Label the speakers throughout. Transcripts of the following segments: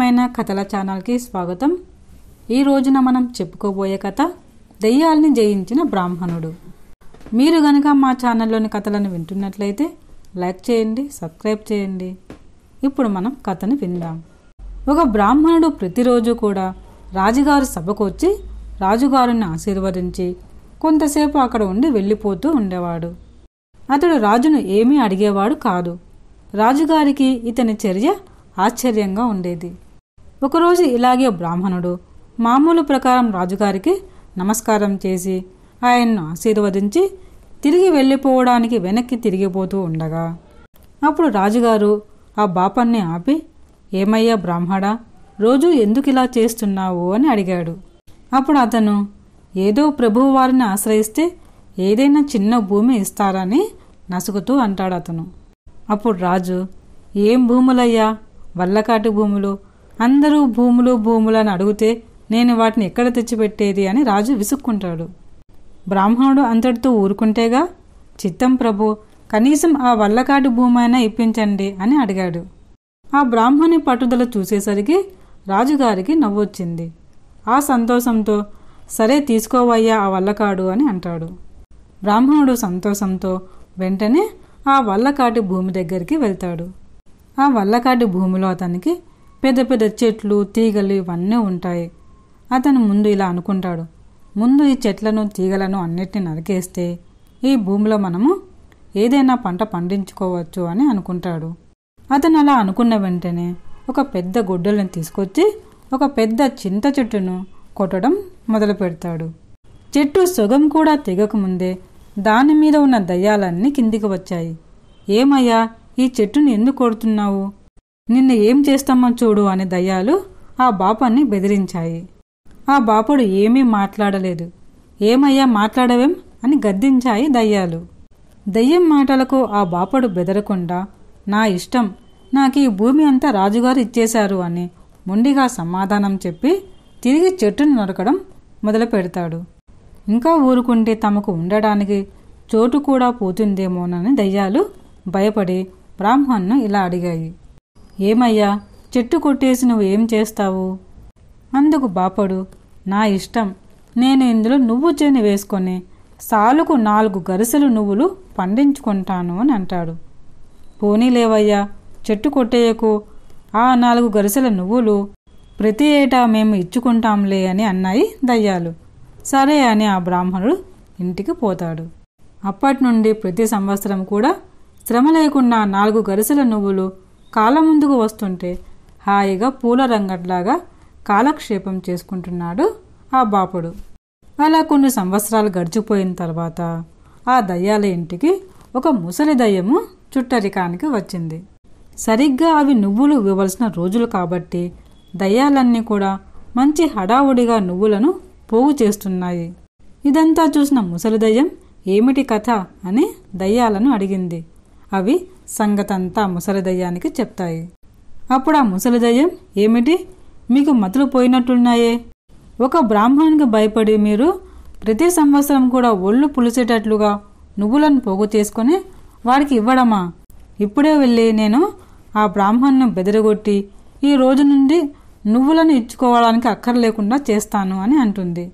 Speaker 1: ఇష్టమైన కథల ఛానల్కి స్వాగతం ఈ రోజున మనం చెప్పుకోబోయే కథ దెయ్యాల్ని జయించిన బ్రాహ్మణుడు మీరు గనక మా ఛానల్లోని కథలను వింటున్నట్లయితే లైక్ చేయండి సబ్స్క్రైబ్ చేయండి ఇప్పుడు మనం కథను విందాం ఒక బ్రాహ్మణుడు ప్రతిరోజు కూడా రాజుగారు సభకు వచ్చి రాజుగారిని ఆశీర్వదించి కొంతసేపు అక్కడ ఉండి వెళ్ళిపోతూ ఉండేవాడు అతడు రాజును ఏమీ అడిగేవాడు కాదు రాజుగారికి ఇతని చర్య ఆశ్చర్యంగా ఉండేది ఒకరోజు ఇలాగే బ్రాహ్మణుడు మామూలు ప్రకారం రాజుగారికి నమస్కారం చేసి ఆయన్ను ఆశీర్వదించి తిరిగి వెళ్ళిపోవడానికి వెనక్కి తిరిగిపోతూ ఉండగా అప్పుడు రాజుగారు ఆ బాపన్ని ఆపి ఏమయ్యా బ్రాహ్మడా రోజు ఎందుకు ఇలా చేస్తున్నావు అని అడిగాడు అప్పుడు అతను ఏదో ప్రభువు వారిని ఆశ్రయిస్తే ఏదైనా చిన్న భూమి ఇస్తారని నసుగుతూ అంటాడు అతను అప్పుడు రాజు ఏం భూములయ్యా వల్లకాటి భూములు అందరూ భూములు భూములు అని అడిగితే నేను వాటిని ఎక్కడ తెచ్చిపెట్టేది అని రాజు విసుక్కుంటాడు బ్రాహ్మణుడు అంతటితో ఊరుకుంటేగా చిత్తం ప్రభు కనీసం ఆ వల్లకాటి భూమైనా ఇప్పించండి అని అడిగాడు ఆ బ్రాహ్మణి పట్టుదల చూసేసరికి రాజుగారికి నవ్వొచ్చింది ఆ సంతోషంతో సరే తీసుకోవయ్యా ఆ వల్లకాడు అని అంటాడు బ్రాహ్మణుడు సంతోషంతో వెంటనే ఆ వల్లకాటి భూమి దగ్గరికి వెళ్తాడు ఆ వల్లకాటి భూమిలో అతనికి పెద్ద పెద్ద చెట్లు తీగలు ఇవన్నీ ఉంటాయి అతను ముందు ఇలా అనుకుంటాడు ముందు ఈ చెట్లను తీగలను అన్నిటిని నరికేస్తే ఈ భూమిలో మనము ఏదైనా పంట పండించుకోవచ్చు అని అనుకుంటాడు అతను అలా అనుకున్న వెంటనే ఒక పెద్ద గుడ్డలను తీసుకొచ్చి ఒక పెద్ద చింత చెట్టును కొట్టడం మొదలు పెడతాడు చెట్టు సుగం కూడా తెగకముందే దాని మీద ఉన్న దయ్యాలన్నీ కిందికి వచ్చాయి ఏమయ్యా ఈ చెట్టును ఎందుకు కొడుతున్నావు నిన్న ఏం చేస్తామో చూడు అని దయ్యాలు ఆ బాపాన్ని బెదిరించాయి ఆ బాపుడు ఏమీ మాట్లాడలేదు ఏమయ్యా మాట్లాడవేం అని గద్దించాయి దయ్యాలు దయ్యం మాటలకు ఆ బాపుడు బెదరకుండా నా ఇష్టం నాకు ఈ భూమి అంతా రాజుగారు ఇచ్చేశారు అని ముండిగా సమాధానం చెప్పి తిరిగి చెట్టును నరకడం మొదలు పెడతాడు ఇంకా ఊరుకుంటే తమకు ఉండడానికి చోటు కూడా పోతుందేమోనని దయ్యాలు భయపడి బ్రాహ్మణ్ను ఇలా అడిగాయి ఏమయ్యా చెట్టు కొట్టేసి నువ్వు ఏం చేస్తావు అందుకు బాపడు నా ఇష్టం నేను ఇందులో నువ్వు చేని వేసుకొని సాలుకు నాలుగు గరిసెలు నువ్వులు పండించుకుంటాను అని అంటాడు పోనీ లేవయ్యా చెట్టు కొట్టేయకు ఆ నాలుగు గరిసెల నువ్వులు ప్రతి ఏటా మేము ఇచ్చుకుంటాంలే అని అన్నాయి దయ్యాలు సరే అని ఆ బ్రాహ్మణుడు ఇంటికి పోతాడు అప్పటి నుండి ప్రతి సంవత్సరం కూడా శ్రమ లేకుండా నాలుగు గరిసెల నువ్వులు కాళ్ళ ముందుకు వస్తుంటే హాయిగా పూల రంగట్లాగా కాలక్షేపం చేసుకుంటున్నాడు ఆ బాపుడు అలా కొన్ని సంవత్సరాలు గడిచిపోయిన తర్వాత ఆ దయ్యాల ఇంటికి ఒక ముసలి దయ్యము చుట్టరికానికి వచ్చింది సరిగ్గా అవి నువ్వులు ఇవ్వవలసిన రోజులు కాబట్టి దయ్యాలన్నీ కూడా మంచి హడావుడిగా నువ్వులను పోగు చేస్తున్నాయి ఇదంతా చూసిన ముసలి దయ్యం ఏమిటి కథ అని దయ్యాలను అడిగింది అవి సంగతంతా ముసలిదయ్యానికి చెప్తాయి అప్పుడు ఆ ముసలిదయ్యం ఏమిటి మీకు మతులు పోయినట్టున్నాయే ఒక బ్రాహ్మణునికి భయపడి మీరు ప్రతి సంవత్సరం కూడా ఒళ్ళు పులిసేటట్లుగా నువ్వులను పోగు చేసుకొని వారికి ఇవ్వడమా ఇప్పుడే వెళ్ళి నేను ఆ బ్రాహ్మణ్ణి బెదరగొట్టి ఈ రోజు నుండి నువ్వులను ఇచ్చుకోవడానికి అక్కర్లేకుండా చేస్తాను అని అంటుంది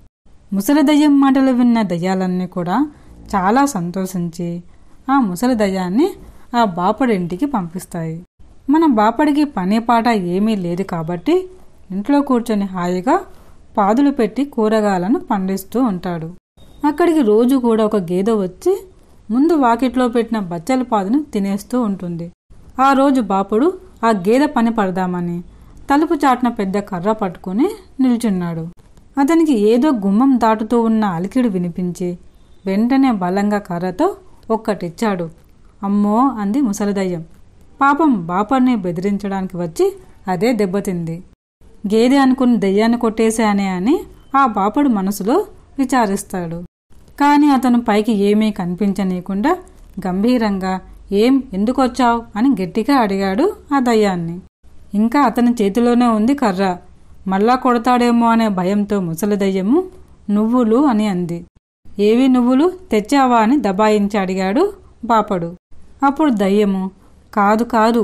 Speaker 1: ముసలి దయ్యం మాటలు విన్న దయ్యాలన్నీ కూడా చాలా సంతోషించి ఆ ముసలి దయ్యాన్ని ఆ బాపడింటికి పంపిస్తాయి మన బాపడికి పని పాట ఏమీ లేదు కాబట్టి ఇంట్లో కూర్చొని హాయిగా పాదులు పెట్టి కూరగాయలను పండిస్తూ ఉంటాడు అక్కడికి రోజు కూడా ఒక గేదె వచ్చి ముందు వాకిట్లో పెట్టిన బచ్చల పాదును తినేస్తూ ఉంటుంది ఆ రోజు బాపుడు ఆ గేదె పని పడదామని తలుపు చాటిన పెద్ద కర్ర పట్టుకుని నిల్చున్నాడు అతనికి ఏదో గుమ్మం దాటుతూ ఉన్న అలికిడు వినిపించి వెంటనే బలంగా కర్రతో ఒక్కటిచ్చాడు అమ్మో అంది ముసలిదయ్యం పాపం బాపర్ని బెదిరించడానికి వచ్చి అదే దెబ్బతింది గేదె అనుకుని దెయ్యాన్ని కొట్టేశానే అని ఆ బాపడు మనసులో విచారిస్తాడు కానీ అతను పైకి ఏమీ కనిపించనీయకుండా గంభీరంగా ఏం ఎందుకొచ్చావు అని గట్టిగా అడిగాడు ఆ దయ్యాన్ని ఇంకా అతని చేతిలోనే ఉంది కర్ర మళ్ళా కొడతాడేమో అనే భయంతో ముసలి దయ్యము నువ్వులు అని అంది ఏవి నువ్వులు తెచ్చావా అని దబాయించి అడిగాడు బాపడు అప్పుడు దయ్యము కాదు కాదు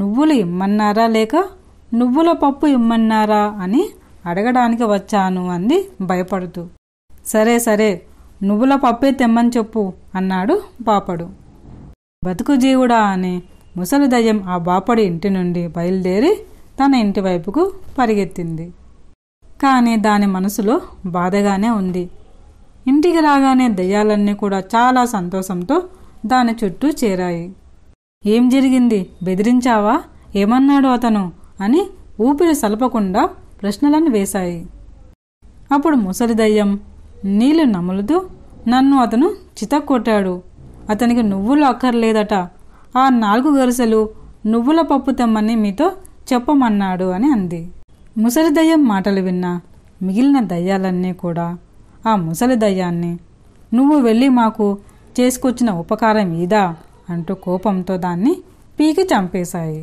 Speaker 1: నువ్వులు ఇమ్మన్నారా లేక నువ్వుల పప్పు ఇమ్మన్నారా అని అడగడానికి వచ్చాను అంది భయపడుతూ సరే సరే నువ్వుల పప్పే తెమ్మని చెప్పు అన్నాడు బాపడు బతుకు జీవుడా అని ముసలి దయ్యం ఆ బాపడి ఇంటి నుండి బయలుదేరి తన ఇంటి వైపుకు పరిగెత్తింది కానీ దాని మనసులో బాధగానే ఉంది ఇంటికి రాగానే దయ్యాలన్నీ కూడా చాలా సంతోషంతో దాని చుట్టూ చేరాయి ఏం జరిగింది బెదిరించావా ఏమన్నాడు అతను అని ఊపిరి సలపకుండా ప్రశ్నలను వేశాయి అప్పుడు ముసలిదయ్యం నీళ్లు నములుతూ నన్ను అతను చితక్కొట్టాడు అతనికి నువ్వులు అక్కర్లేదట ఆ నాలుగు గరుసలు నువ్వుల పప్పు తెమ్మని మీతో చెప్పమన్నాడు అని అంది ముసలి దయ్యం మాటలు విన్నా మిగిలిన దయ్యాలన్నీ కూడా ఆ ముసలి దయ్యాన్ని నువ్వు వెళ్ళి మాకు చేసుకొచ్చిన ఉపకారం ఇదా అంటూ కోపంతో దాన్ని పీకి చంపేశాయి